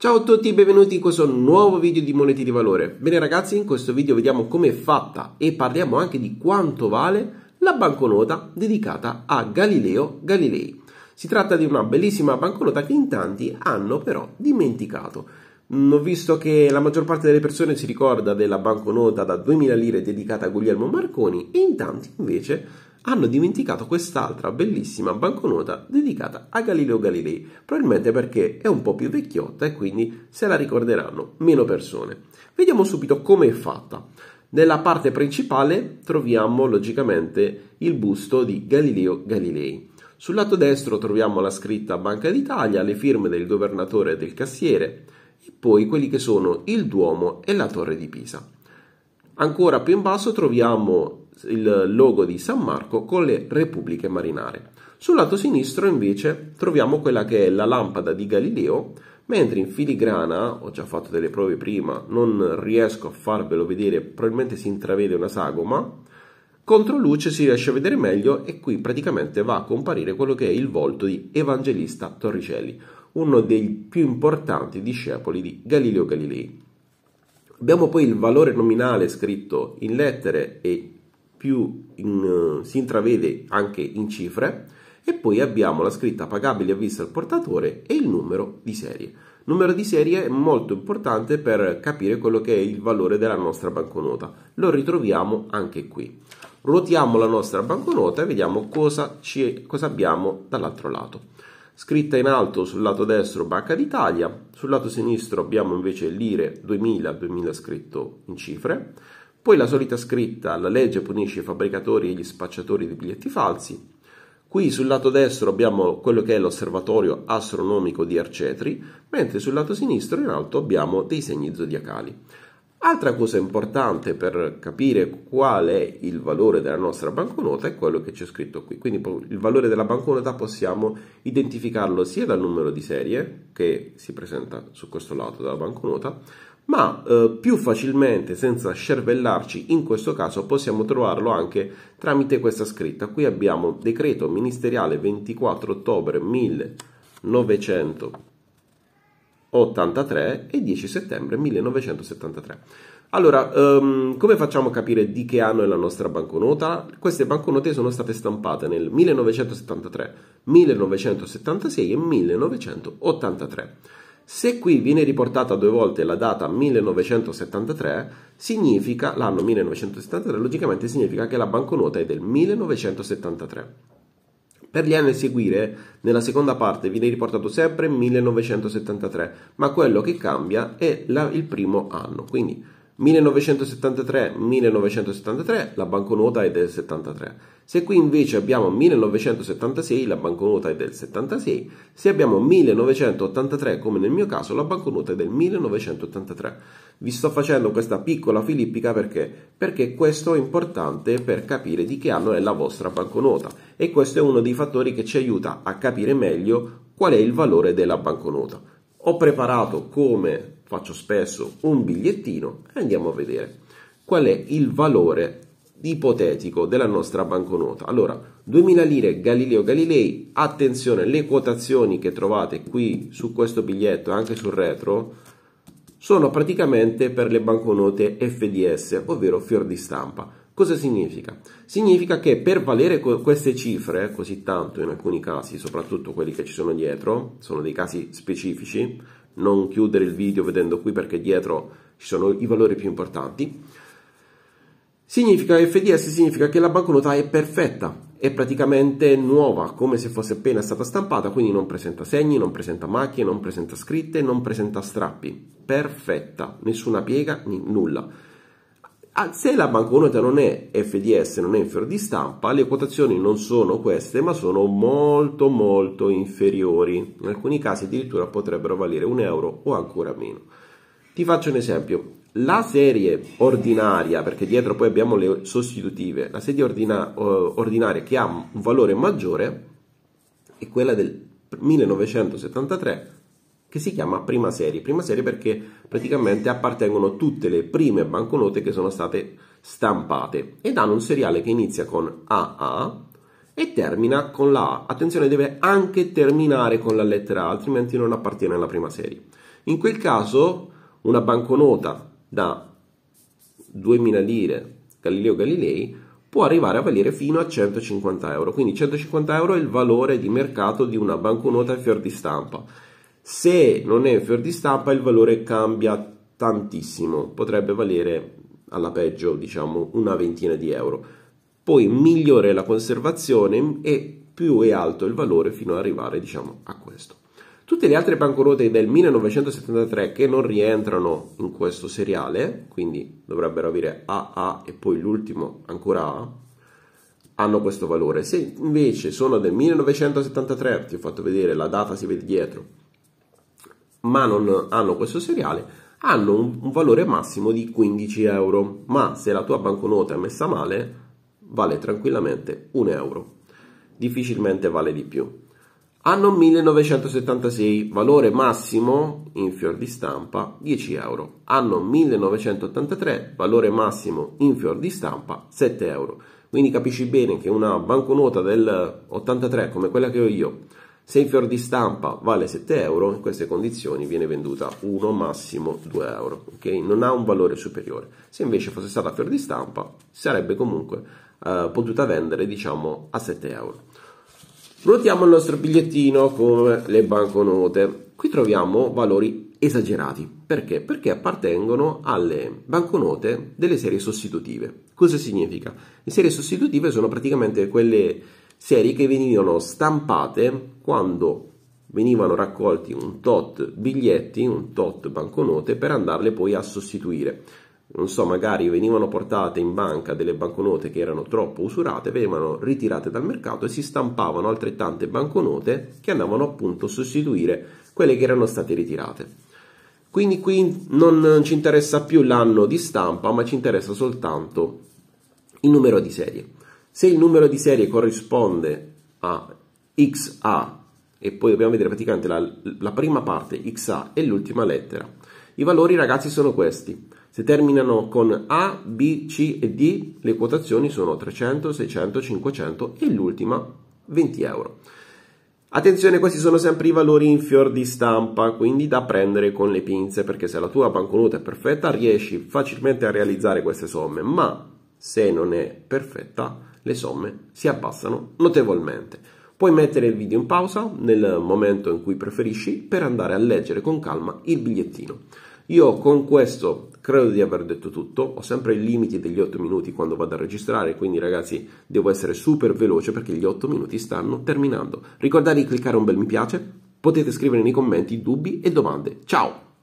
Ciao a tutti e benvenuti in questo nuovo video di monete di valore. Bene ragazzi, in questo video vediamo come è fatta e parliamo anche di quanto vale la banconota dedicata a Galileo Galilei. Si tratta di una bellissima banconota che in tanti hanno però dimenticato. Mm, ho visto che la maggior parte delle persone si ricorda della banconota da 2000 lire dedicata a Guglielmo Marconi e in tanti invece hanno dimenticato quest'altra bellissima banconota dedicata a Galileo Galilei, probabilmente perché è un po' più vecchiotta e quindi se la ricorderanno meno persone. Vediamo subito come è fatta. Nella parte principale troviamo logicamente il busto di Galileo Galilei. Sul lato destro troviamo la scritta Banca d'Italia, le firme del governatore e del cassiere e poi quelli che sono il Duomo e la Torre di Pisa. Ancora più in basso troviamo il logo di San Marco con le repubbliche marinare. Sul lato sinistro invece troviamo quella che è la lampada di Galileo, mentre in filigrana, ho già fatto delle prove prima, non riesco a farvelo vedere, probabilmente si intravede una sagoma, contro luce si riesce a vedere meglio e qui praticamente va a comparire quello che è il volto di Evangelista Torricelli, uno dei più importanti discepoli di Galileo Galilei. Abbiamo poi il valore nominale scritto in lettere e più in, eh, si intravede anche in cifre e poi abbiamo la scritta pagabile a vista al portatore e il numero di serie. Numero di serie è molto importante per capire quello che è il valore della nostra banconota. Lo ritroviamo anche qui. Ruotiamo la nostra banconota e vediamo cosa, ci, cosa abbiamo dall'altro lato. Scritta in alto sul lato destro Banca d'Italia, sul lato sinistro abbiamo invece lire 2000, 2000 scritto in cifre, poi la solita scritta la legge punisce i fabbricatori e gli spacciatori di biglietti falsi. Qui sul lato destro abbiamo quello che è l'osservatorio astronomico di Arcetri, mentre sul lato sinistro in alto abbiamo dei segni zodiacali. Altra cosa importante per capire qual è il valore della nostra banconota è quello che c'è scritto qui. Quindi il valore della banconota possiamo identificarlo sia dal numero di serie che si presenta su questo lato della banconota, ma eh, più facilmente, senza scervellarci, in questo caso possiamo trovarlo anche tramite questa scritta. Qui abbiamo decreto ministeriale 24 ottobre 1900 83 e 10 settembre 1973. Allora, um, come facciamo a capire di che anno è la nostra banconota? Queste banconote sono state stampate nel 1973, 1976 e 1983. Se qui viene riportata due volte la data 1973, significa l'anno 1973, logicamente significa che la banconota è del 1973. Per gli anni a seguire, nella seconda parte, viene riportato sempre 1973, ma quello che cambia è la, il primo anno. Quindi 1973-1973 la banconota è del 73. Se qui invece abbiamo 1976 la banconota è del 76, se abbiamo 1983 come nel mio caso la banconota è del 1983. Vi sto facendo questa piccola filippica perché? Perché questo è importante per capire di che anno è la vostra banconota e questo è uno dei fattori che ci aiuta a capire meglio qual è il valore della banconota. Ho preparato come faccio spesso un bigliettino e andiamo a vedere qual è il valore ipotetico della nostra banconota. Allora, 2000 lire Galileo Galilei, attenzione, le quotazioni che trovate qui su questo biglietto e anche sul retro sono praticamente per le banconote FDS, ovvero fior di stampa. Cosa significa? Significa che per valere queste cifre, così tanto in alcuni casi, soprattutto quelli che ci sono dietro, sono dei casi specifici, non chiudere il video vedendo qui perché dietro ci sono i valori più importanti. Significa FDS significa che la banconota è perfetta, è praticamente nuova, come se fosse appena stata stampata, quindi non presenta segni, non presenta macchie, non presenta scritte, non presenta strappi. Perfetta, nessuna piega, nulla. Ah, se la banconota non è FDS, non è in fior di stampa, le quotazioni non sono queste, ma sono molto molto inferiori. In alcuni casi addirittura potrebbero valere un euro o ancora meno. Ti faccio un esempio. La serie ordinaria, perché dietro poi abbiamo le sostitutive, la serie ordina, eh, ordinaria che ha un valore maggiore è quella del 1973 che si chiama prima serie. Prima serie perché praticamente appartengono tutte le prime banconote che sono state stampate ed hanno un seriale che inizia con AA e termina con la A. Attenzione, deve anche terminare con la lettera A, altrimenti non appartiene alla prima serie. In quel caso, una banconota da 2000 lire Galileo Galilei può arrivare a valere fino a 150 euro. Quindi 150 euro è il valore di mercato di una banconota a fior di stampa se non è fior di stampa il valore cambia tantissimo, potrebbe valere alla peggio diciamo una ventina di euro. Poi migliore la conservazione e più è alto il valore fino ad arrivare diciamo a questo. Tutte le altre banconote del 1973 che non rientrano in questo seriale, quindi dovrebbero avere AA e poi l'ultimo ancora A, hanno questo valore. Se invece sono del 1973, ti ho fatto vedere la data, si vede dietro, ma non hanno questo seriale, hanno un, un valore massimo di 15 euro, ma se la tua banconota è messa male vale tranquillamente 1 euro, difficilmente vale di più. Anno 1976, valore massimo in fior di stampa 10 euro. Anno 1983, valore massimo in fior di stampa 7 euro. Quindi capisci bene che una banconota del 83 come quella che ho io, se in fior di stampa vale 7 euro, in queste condizioni viene venduta 1, massimo 2 euro, ok? non ha un valore superiore. Se invece fosse stata a fior di stampa, sarebbe comunque eh, potuta vendere diciamo a 7 euro. Ruotiamo il nostro bigliettino con le banconote. Qui troviamo valori esagerati. Perché? Perché appartengono alle banconote delle serie sostitutive. Cosa significa? Le serie sostitutive sono praticamente quelle serie che venivano stampate quando venivano raccolti un tot biglietti, un tot banconote per andarle poi a sostituire. Non so, magari venivano portate in banca delle banconote che erano troppo usurate, venivano ritirate dal mercato e si stampavano altrettante banconote che andavano appunto a sostituire quelle che erano state ritirate. Quindi qui non ci interessa più l'anno di stampa, ma ci interessa soltanto il numero di serie. Se il numero di serie corrisponde a XA, e poi dobbiamo vedere praticamente la, la prima parte XA e l'ultima lettera, i valori ragazzi sono questi. Se terminano con A, B, C e D, le quotazioni sono 300, 600, 500 e l'ultima 20 euro. Attenzione, questi sono sempre i valori in fior di stampa, quindi da prendere con le pinze, perché se la tua banconota è perfetta riesci facilmente a realizzare queste somme, ma se non è perfetta le somme si abbassano notevolmente. Puoi mettere il video in pausa nel momento in cui preferisci per andare a leggere con calma il bigliettino. Io con questo credo di aver detto tutto, ho sempre i limiti degli 8 minuti quando vado a registrare, quindi ragazzi devo essere super veloce perché gli 8 minuti stanno terminando. Ricordate di cliccare un bel mi piace, potete scrivere nei commenti dubbi e domande. Ciao!